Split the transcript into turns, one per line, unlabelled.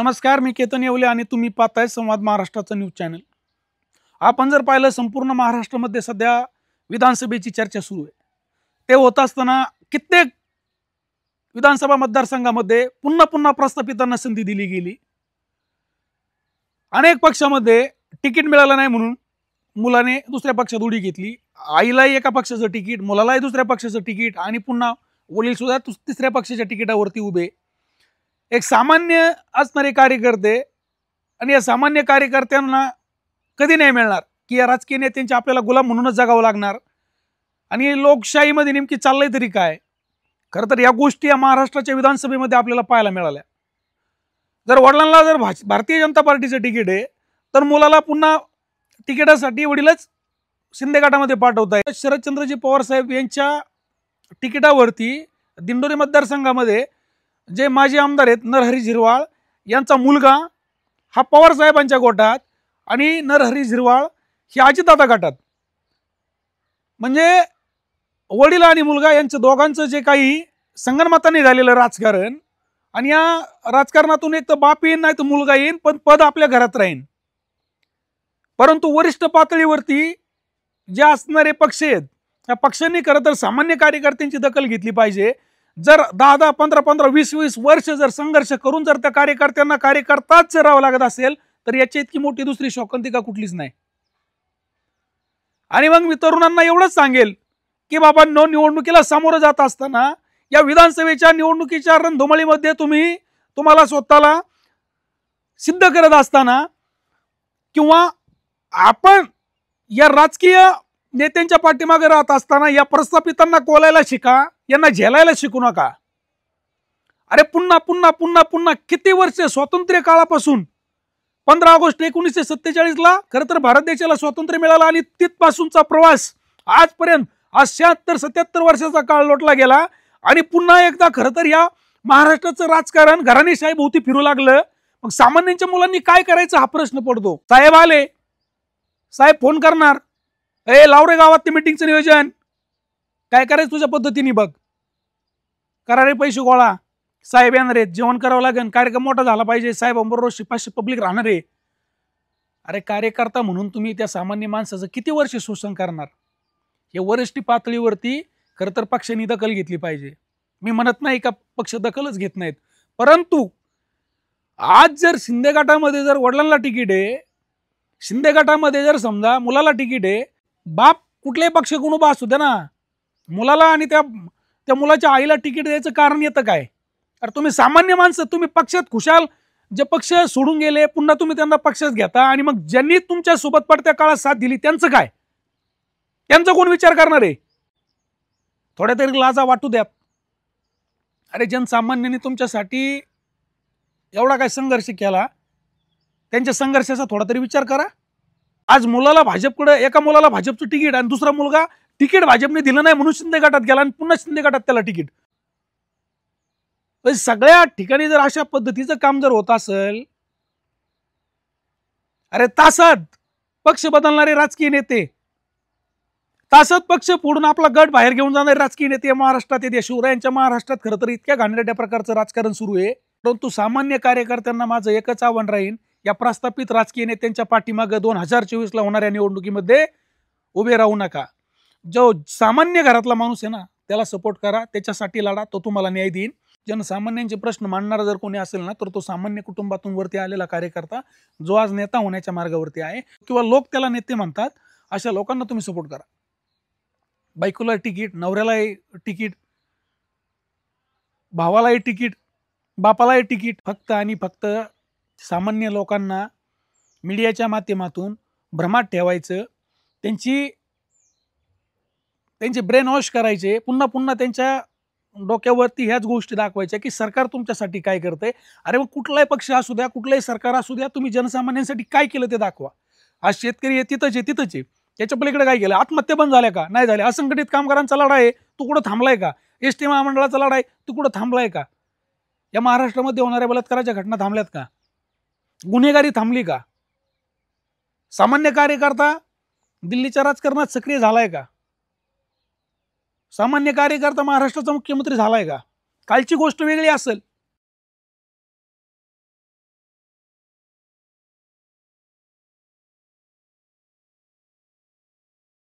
नमस्कार मी केतन येवले आणि तुम्ही पाहताय संवाद महाराष्ट्राचं न्यूज चॅनल आपण जर पाहिलं संपूर्ण महाराष्ट्रामध्ये सध्या विधानसभेची चर्चा सुरू आहे ते होत असताना कित्येक विधानसभा मतदारसंघामध्ये पुन्हा पुन्हा प्रस्थापितांना संधी दिली गेली अनेक पक्षामध्ये तिकीट मिळालं नाही म्हणून मुलाने दुसऱ्या पक्षात उडी घेतली आईलाही एका पक्षाचं तिकीट मुलालाही दुसऱ्या पक्षाचं तिकीट आणि पुन्हा सुद्धा तिसऱ्या पक्षाच्या तिकिटावरती उभे एक सामान्य असणारे कार्यकर्ते आणि या सामान्य कार्यकर्त्यांना कधी नाही मिळणार की या राजकीय नेत्यांच्या आपल्याला गुलाम म्हणूनच जगावं लागणार आणि लोकशाहीमध्ये नेमकी चाललंय तरी काय खरं तर या गोष्टी या महाराष्ट्राच्या विधानसभेमध्ये आपल्याला पाहायला मिळाल्या जर वडिलांना जर भारतीय जनता पार्टीचं तिकीट आहे तर मुलाला पुन्हा तिकिटासाठी वडीलच शिंदे गटामध्ये पाठवत शरद शरदचंद्रजी पवार साहेब यांच्या तिकिटावरती दिंडोरी मतदारसंघामध्ये जे माजी आमदार आहेत नरहरी झिरवाळ यांचा मुलगा हा पवारसाहेबांच्या गोटात आणि नरहरी झिरवाळ ही अजितदादा गटात म्हणजे वडील आणि मुलगा यांचं दोघांचं जे काही संगणमताने झालेलं राजकारण आणि या राजकारणातून एक तर बाप येईन नाही तर मुलगा येईन पण पद आपल्या घरात राहीन परंतु वरिष्ठ पातळीवरती जे असणारे पक्ष आहेत त्या पक्षांनी खरं तर सामान्य कार्यकर्त्यांची दखल घेतली पाहिजे जर दहा दहा पंधरा पंधरा वीस वीस वर्ष जर संघर्ष करून जर त्या कार्यकर्त्यांना कार्यकर्ताच राहावं लागत असेल तर याची इतकी मोठी दुसरी का कुठलीच नाही आणि मग मी तरुणांना एवढंच सांगेल की बाबा नो निवडणुकीला सामोरं जात असताना या विधानसभेच्या निवडणुकीच्या रणधुमाळीमध्ये तुम्ही तुम्हाला स्वतःला सिद्ध करत असताना किंवा आपण या राजकीय नेत्यांच्या पाठीमागे राहत असताना या प्रस्थापितांना कोलायला शिका यांना झेलायला शिकू नका अरे पुन्हा पुन्हा पुन्हा पुन्हा किती वर्ष स्वातंत्र्य काळापासून पंधरा ऑगस्ट एकोणीसशे ला खरं तर भारत देशाला स्वातंत्र्य मिळालं आणि तिथपासूनचा प्रवास आजपर्यंत आज शहात्तर सत्याहत्तर वर्षाचा काळ लोटला गेला आणि पुन्हा एकदा खरं तर या महाराष्ट्राचं राजकारण घराणेशाही साहेब फिरू लागलं मग सामान्यांच्या मुलांनी काय करायचं हा प्रश्न पडतो साहेब आले साहेब फोन करणार ए लावरे गावात ते मिटिंगचं नियोजन काय करायचं तुझ्या पद्धतीने बघ करा रे पैसे गोळा साहेब येणार आहेत जेवण करावं लागेल कार्यक्रम मोठा झाला पाहिजे साहेबांबरोबर शिपाशी पब्लिक राहणार आहे अरे कार्यकर्ता म्हणून तुम्ही त्या सामान्य माणसाचं किती वर्ष शोषण करणार हे वरिष्ठ पातळीवरती खरं तर पक्षांनी दखल घेतली पाहिजे मी म्हणत नाही का पक्ष दखलच घेत नाहीत परंतु आज जर शिंदे गटामध्ये जर वडिलांना तिकीट आहे शिंदे गटामध्ये जर समजा मुलाला तिकीट आहे बाप कुठलेही पक्ष कोण उभा असू द्या ना मुलाला आणि त्या त्या मुलाच्या आईला तिकीट द्यायचं कारण येतं काय अरे तुम्ही सामान्य माणसं तुम्ही पक्षात खुशाल जे पक्ष सोडून गेले पुन्हा तुम्ही त्यांना पक्षात घेता आणि मग ज्यांनी तुमच्या सोबत पडत्या काळात साथ दिली त्यांचं काय त्यांचा कोण विचार करणार आहे थोड्या तरी लाजा वाटू द्या अरे जनसामान्यांनी तुमच्यासाठी एवढा काय संघर्ष केला त्यांच्या संघर्षाचा थोडा तरी विचार करा आज मुलाला भाजपकडे एका मुलाला भाजपचं तिकीट आणि दुसरा मुलगा तिकीट भाजपने दिलं नाही म्हणून शिंदे गटात गेला आणि पुन्हा शिंदे गटात त्याला तिकीट म्हणजे सगळ्या ठिकाणी जर अशा पद्धतीचं काम जर होत असेल अरे तासात पक्ष बदलणारे राजकीय नेते तासात पक्ष फोडून आपला गट बाहेर घेऊन जाणारे राजकीय नेते महाराष्ट्रात येते शिवरायांच्या महाराष्ट्रात खरं तर इतक्या घाणेरड्या प्रकारचं राजकारण सुरू आहे परंतु सामान्य कार्यकर्त्यांना माझं एकच आव्हान राहील या प्रस्थापित राजकीय नेत्यांच्या पाठीमागं दोन हजार ला होणाऱ्या निवडणुकीमध्ये उभे राहू नका जो सामान्य घरातला माणूस आहे ना त्याला सपोर्ट करा त्याच्यासाठी लढा तो तुम्हाला न्याय देईन जनसामान्यांचे प्रश्न मांडणारा जर कोणी असेल ना तर तो सामान्य कुटुंबातून वरती आलेला कार्यकर्ता जो आज नेता होण्याच्या मार्गावरती आहे किंवा लोक त्याला नेते म्हणतात अशा लोकांना तुम्ही सपोर्ट करा बायकोला तिकीट नवऱ्यालाही तिकीट भावालाही तिकीट बापालाही तिकीट फक्त आणि फक्त सामान्य लोकांना मीडियाच्या माध्यमातून भ्रमात ठेवायचं त्यांची त्यांचे ब्रेन वॉश करायचे पुन्हा पुन्हा त्यांच्या डोक्यावरती ह्याच गोष्टी दाखवायच्या की सरकार तुमच्यासाठी काय करतंय अरे मग कुठलाही पक्ष असू द्या कुठलंही सरकार असू द्या तुम्ही जनसामान्यांसाठी काय केलं ते दाखवा आज शेतकरी आहे तिथंच आहे तिथंच आहे त्याच्या पलीकडे काय केलं आत्महत्या पण झाल्या का नाही झाल्या असंघटित कामगारांचा लढा आहे तू कुठं थांबलाय का एस टी महामंडळाचा लढा आहे तू कुठं थांबलाय का या महाराष्ट्रामध्ये होणाऱ्या बलात्काराच्या घटना थांबल्यात का गुन्हेगारी थांबली का सामान्य कार्यकर्ता दिल्लीच्या राजकारणात सक्रिय झालाय का सामान्य कार्यकर्ता महाराष्ट्राचा मुख्यमंत्री झालाय का कालची गोष्ट वेगळी असेल